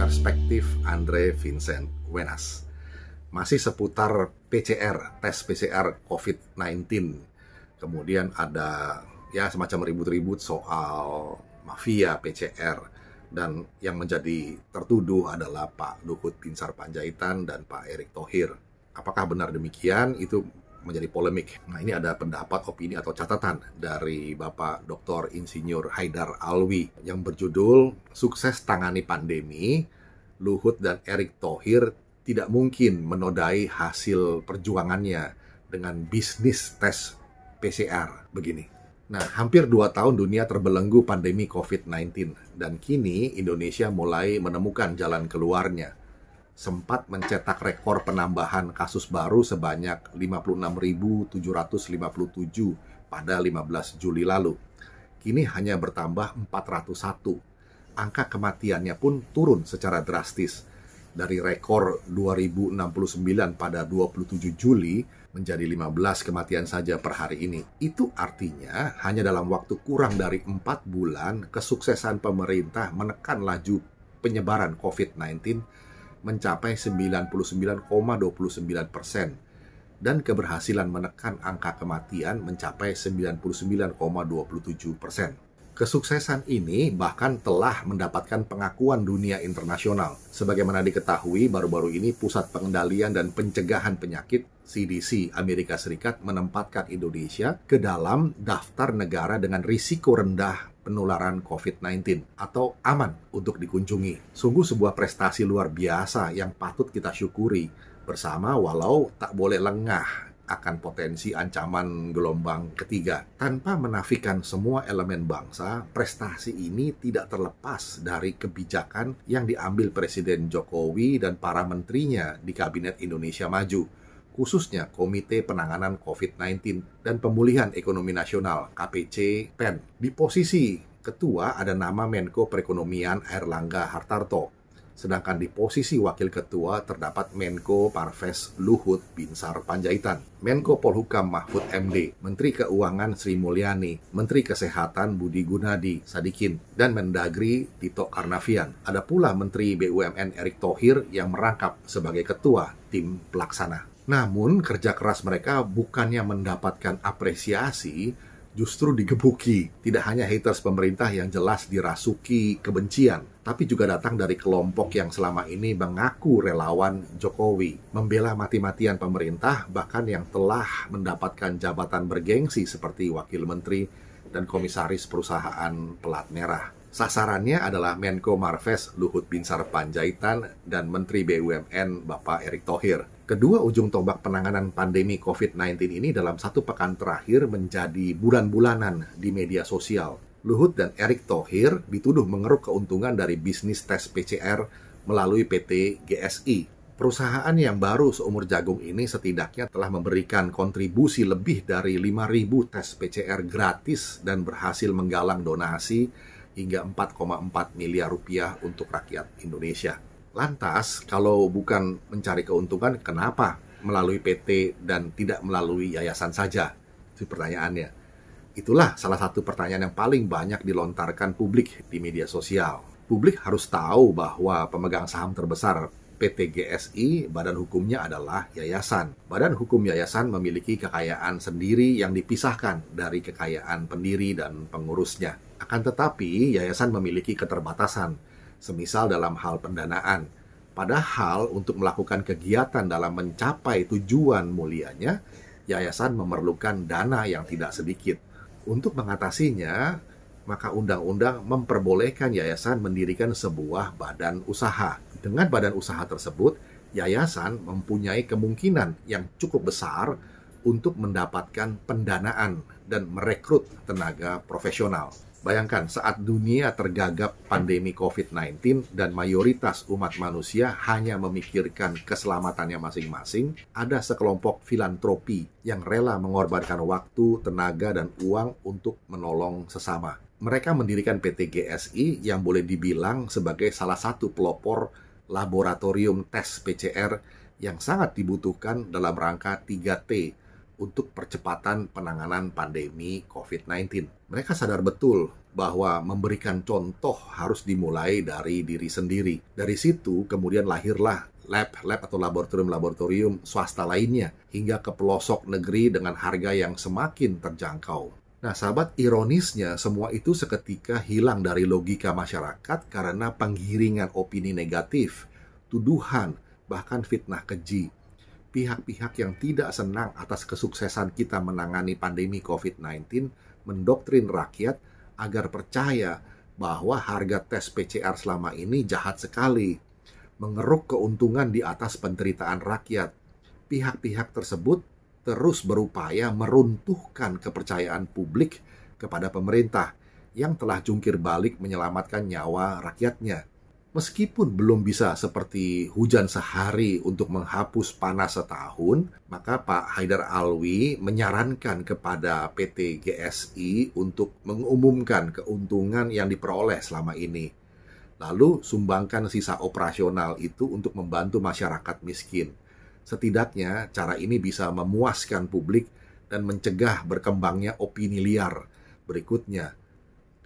perspektif Andre Vincent Wenas. Masih seputar PCR, tes PCR COVID-19. Kemudian ada ya semacam ribut-ribut soal mafia PCR dan yang menjadi tertuduh adalah Pak Luhut Pinsar Panjaitan dan Pak Erick Thohir. Apakah benar demikian? Itu menjadi polemik. Nah ini ada pendapat, opini atau catatan dari Bapak Dr. Insinyur Haidar Alwi yang berjudul Sukses Tangani Pandemi, Luhut dan Erick Thohir tidak mungkin menodai hasil perjuangannya dengan bisnis tes PCR. Begini. Nah, hampir dua tahun dunia terbelenggu pandemi COVID-19 dan kini Indonesia mulai menemukan jalan keluarnya sempat mencetak rekor penambahan kasus baru sebanyak 56.757 pada 15 Juli lalu. Kini hanya bertambah 401. Angka kematiannya pun turun secara drastis dari rekor 2069 pada 27 Juli menjadi 15 kematian saja per hari ini. Itu artinya hanya dalam waktu kurang dari 4 bulan kesuksesan pemerintah menekan laju penyebaran COVID-19 mencapai 99,29 persen dan keberhasilan menekan angka kematian mencapai 99,27 persen. Kesuksesan ini bahkan telah mendapatkan pengakuan dunia internasional. Sebagaimana diketahui, baru-baru ini Pusat Pengendalian dan Pencegahan Penyakit CDC Amerika Serikat menempatkan Indonesia ke dalam daftar negara dengan risiko rendah penularan COVID-19 atau aman untuk dikunjungi. Sungguh sebuah prestasi luar biasa yang patut kita syukuri bersama walau tak boleh lengah akan potensi ancaman gelombang ketiga. Tanpa menafikan semua elemen bangsa, prestasi ini tidak terlepas dari kebijakan yang diambil Presiden Jokowi dan para menterinya di Kabinet Indonesia Maju khususnya Komite Penanganan COVID-19 dan Pemulihan Ekonomi Nasional KPC PEN. Di posisi ketua ada nama Menko Perekonomian Erlangga Hartarto, sedangkan di posisi wakil ketua terdapat Menko Parves Luhut Binsar Panjaitan, Menko Polhukam Mahfud MD, Menteri Keuangan Sri Mulyani, Menteri Kesehatan Budi Gunadi Sadikin, dan Mendagri Tito Karnavian. Ada pula Menteri BUMN Erick Thohir yang merangkap sebagai ketua tim pelaksana. Namun kerja keras mereka bukannya mendapatkan apresiasi, justru digebuki. Tidak hanya haters pemerintah yang jelas dirasuki kebencian, tapi juga datang dari kelompok yang selama ini mengaku relawan Jokowi, membela mati-matian pemerintah bahkan yang telah mendapatkan jabatan bergengsi seperti wakil menteri dan komisaris perusahaan pelat merah. Sasarannya adalah Menko Marves Luhut Binsar Panjaitan dan Menteri BUMN Bapak Erick Thohir. Kedua ujung tombak penanganan pandemi COVID-19 ini dalam satu pekan terakhir menjadi bulan-bulanan di media sosial. Luhut dan Erick Thohir dituduh mengeruk keuntungan dari bisnis tes PCR melalui PT GSI. Perusahaan yang baru seumur jagung ini setidaknya telah memberikan kontribusi lebih dari 5.000 tes PCR gratis dan berhasil menggalang donasi hingga 4,4 miliar rupiah untuk rakyat Indonesia. Lantas, kalau bukan mencari keuntungan, kenapa melalui PT dan tidak melalui yayasan saja? Itu pertanyaannya. Itulah salah satu pertanyaan yang paling banyak dilontarkan publik di media sosial. Publik harus tahu bahwa pemegang saham terbesar PT GSI, badan hukumnya adalah yayasan. Badan hukum yayasan memiliki kekayaan sendiri yang dipisahkan dari kekayaan pendiri dan pengurusnya. Akan tetapi, yayasan memiliki keterbatasan, semisal dalam hal pendanaan. Padahal, untuk melakukan kegiatan dalam mencapai tujuan mulianya, yayasan memerlukan dana yang tidak sedikit. Untuk mengatasinya, maka undang-undang memperbolehkan yayasan mendirikan sebuah badan usaha dengan badan usaha tersebut, yayasan mempunyai kemungkinan yang cukup besar untuk mendapatkan pendanaan dan merekrut tenaga profesional. Bayangkan saat dunia tergagap pandemi COVID-19 dan mayoritas umat manusia hanya memikirkan keselamatannya masing-masing, ada sekelompok filantropi yang rela mengorbankan waktu, tenaga, dan uang untuk menolong sesama. Mereka mendirikan PT GSI yang boleh dibilang sebagai salah satu pelopor laboratorium tes PCR yang sangat dibutuhkan dalam rangka 3T untuk percepatan penanganan pandemi COVID-19. Mereka sadar betul bahwa memberikan contoh harus dimulai dari diri sendiri. Dari situ kemudian lahirlah lab-lab atau laboratorium-laboratorium swasta lainnya hingga ke pelosok negeri dengan harga yang semakin terjangkau. Nah, sahabat, ironisnya semua itu seketika hilang dari logika masyarakat karena penggiringan opini negatif, tuduhan, bahkan fitnah keji. Pihak-pihak yang tidak senang atas kesuksesan kita menangani pandemi COVID-19 mendoktrin rakyat agar percaya bahwa harga tes PCR selama ini jahat sekali, mengeruk keuntungan di atas penderitaan rakyat. Pihak-pihak tersebut terus berupaya meruntuhkan kepercayaan publik kepada pemerintah yang telah jungkir balik menyelamatkan nyawa rakyatnya. Meskipun belum bisa seperti hujan sehari untuk menghapus panas setahun, maka Pak Haidar Alwi menyarankan kepada PT GSI untuk mengumumkan keuntungan yang diperoleh selama ini. Lalu sumbangkan sisa operasional itu untuk membantu masyarakat miskin. Setidaknya cara ini bisa memuaskan publik dan mencegah berkembangnya opini liar. Berikutnya,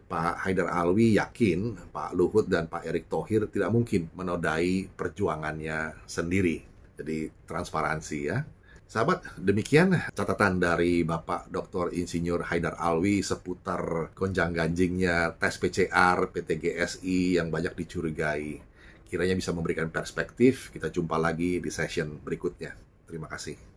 Pak Haidar Alwi yakin Pak Luhut dan Pak Erick Thohir tidak mungkin menodai perjuangannya sendiri. Jadi transparansi ya. Sahabat, demikian catatan dari Bapak Dr. Insinyur Haidar Alwi seputar gonjang-ganjingnya tes PCR, PTGSI yang banyak dicurigai kiranya bisa memberikan perspektif. Kita jumpa lagi di session berikutnya. Terima kasih.